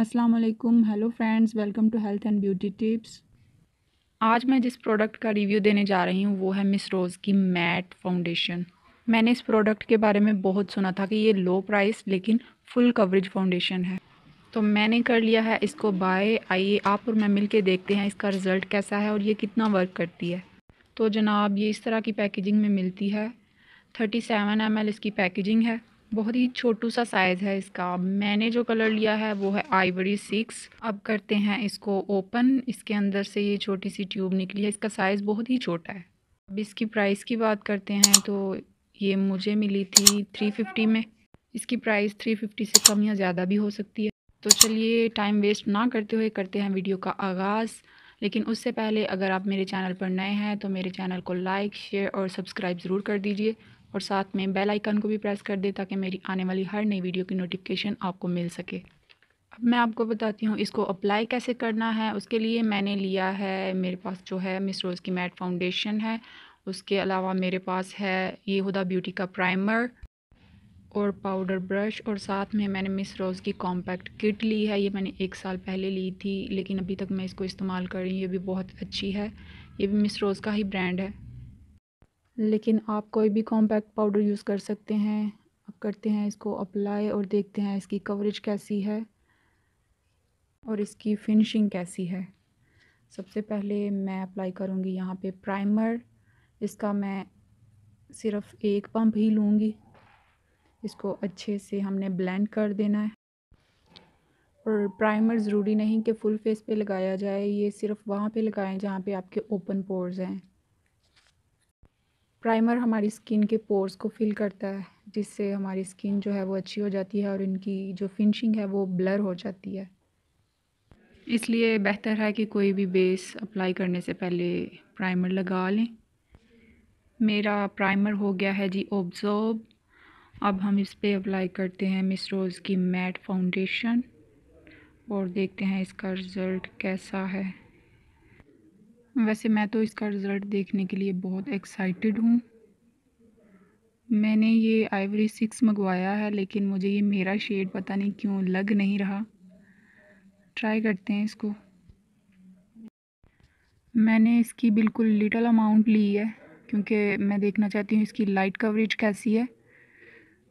अस्सलाम वालेकुम hello friends welcome to health and beauty tips आज मैं जिस प्रोडक्ट का रिव्यू देने जा रही हूँ वो है मिस रोज़ की मैट फाउंडेशन मैंने इस प्रोडक्ट के बारे में बहुत सुना था कि ये लो प्राइस लेकिन फुल कवरेज फाउंडेशन है तो मैंने कर लिया है इसको बाय आइए आप और मैं मिल के देखते हैं इसका रिज़ल्ट कैसा है और ये कितना वर्क करती है तो जनाब ये इस तरह की पैकेजिंग में मिलती है थर्टी सेवन एम एल इसकी पैकेजिंग है बहुत ही छोटू सा साइज़ है इसका मैंने जो कलर लिया है वो है आइवरी सिक्स अब करते हैं इसको ओपन इसके अंदर से ये छोटी सी ट्यूब निकली है इसका साइज़ बहुत ही छोटा है अब इसकी प्राइस की बात करते हैं तो ये मुझे मिली थी थ्री फिफ्टी में इसकी प्राइस थ्री फिफ्टी से कम या ज़्यादा भी हो सकती है तो चलिए टाइम वेस्ट ना करते हुए करते हैं वीडियो का आगाज़ लेकिन उससे पहले अगर आप मेरे चैनल पर नए हैं तो मेरे चैनल को लाइक शेयर और सब्सक्राइब ज़रूर कर दीजिए और साथ में बेल आइकन को भी प्रेस कर दें ताकि मेरी आने वाली हर नई वीडियो की नोटिफिकेशन आपको मिल सके अब मैं आपको बताती हूँ इसको अप्लाई कैसे करना है उसके लिए मैंने लिया है मेरे पास जो है मिस रोज़ की मैट फाउंडेशन है उसके अलावा मेरे पास है ये हुदा ब्यूटी का प्राइमर और पाउडर ब्रश और साथ में मैंने मिस रोज़ की कॉम्पैक्ट किट ली है ये मैंने एक साल पहले ली थी लेकिन अभी तक मैं इसको इस्तेमाल कर रही हूँ ये भी बहुत अच्छी है ये भी मिस रोज़ का ही ब्रांड है लेकिन आप कोई भी कॉम्पैक्ट पाउडर यूज़ कर सकते हैं अब करते हैं इसको अप्लाई और देखते हैं इसकी कवरेज कैसी है और इसकी फिनिशिंग कैसी है सबसे पहले मैं अप्लाई करूँगी यहाँ पे प्राइमर इसका मैं सिर्फ एक पंप ही लूँगी इसको अच्छे से हमने ब्लेंड कर देना है और प्राइमर ज़रूरी नहीं कि फुल फेस पे लगाया जाए ये सिर्फ वहाँ पे लगाएं जहाँ पे आपके ओपन पोर्स हैं प्राइमर हमारी स्किन के पोर्स को फिल करता है जिससे हमारी स्किन जो है वो अच्छी हो जाती है और इनकी जो फिनिशिंग है वो ब्लर हो जाती है इसलिए बेहतर है कि कोई भी बेस अप्लाई करने से पहले प्राइमर लगा लें मेरा प्राइमर हो गया है जी ओब्जॉर्ब अब हम इस पर अप्लाई करते हैं मिस रोज़ की मैट फाउंडेशन और देखते हैं इसका रिज़ल्ट कैसा है वैसे मैं तो इसका रिज़ल्ट देखने के लिए बहुत एक्साइटेड हूँ मैंने ये आइवरी सिक्स मंगवाया है लेकिन मुझे ये मेरा शेड पता नहीं क्यों लग नहीं रहा ट्राई करते हैं इसको मैंने इसकी बिल्कुल लिटल अमाउंट ली है क्योंकि मैं देखना चाहती हूँ इसकी लाइट कवरेज कैसी है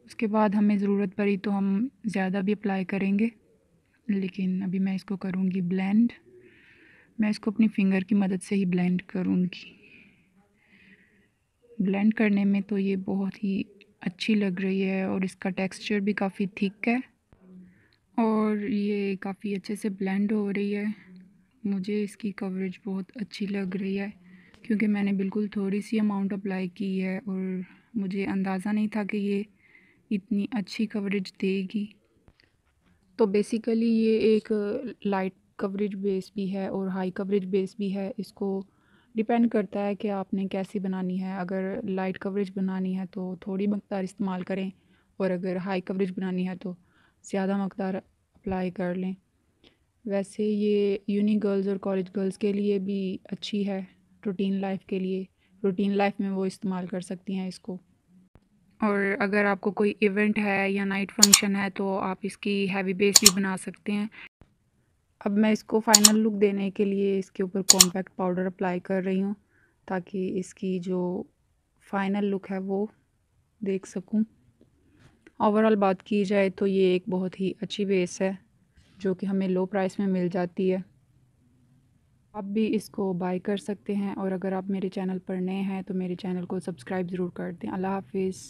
उसके बाद हमें ज़रूरत पड़ी तो हम ज़्यादा भी अप्लाई करेंगे लेकिन अभी मैं इसको करूँगी ब्लेंड मैं इसको अपनी फिंगर की मदद से ही ब्लेंड करूँगी ब्लेंड करने में तो ये बहुत ही अच्छी लग रही है और इसका टेक्सचर भी काफ़ी थिक है और ये काफ़ी अच्छे से ब्लेंड हो रही है मुझे इसकी कवरेज बहुत अच्छी लग रही है क्योंकि मैंने बिल्कुल थोड़ी सी अमाउंट अप्लाई की है और मुझे अंदाज़ा नहीं था कि ये इतनी अच्छी कवरेज देगी तो बेसिकली ये एक लाइट कवरेज बेस भी है और हाई कवरेज बेस भी है इसको डिपेंड करता है कि आपने कैसी बनानी है अगर लाइट कवरेज बनानी है तो थोड़ी मकदार इस्तेमाल करें और अगर हाई कवरेज बनानी है तो ज़्यादा मकदार अप्लाई कर लें वैसे ये यूनी गर्ल्स और कॉलेज गर्ल्स के लिए भी अच्छी है रूटीन लाइफ के लिए रूटीन लाइफ में वो इस्तेमाल कर सकती हैं इसको और अगर आपको कोई इवेंट है या नाइट फंक्शन है तो आप इसकी हैवी बेस भी बना सकते हैं अब मैं इसको फाइनल लुक देने के लिए इसके ऊपर कॉम्पैक्ट पाउडर अप्लाई कर रही हूँ ताकि इसकी जो फाइनल लुक है वो देख सकूँ ओवरऑल बात की जाए तो ये एक बहुत ही अच्छी बेस है जो कि हमें लो प्राइस में मिल जाती है आप भी इसको बाई कर सकते हैं और अगर आप मेरे चैनल पर नए हैं तो मेरे चैनल को सब्सक्राइब ज़रूर कर दें अल्लाह हाफिज़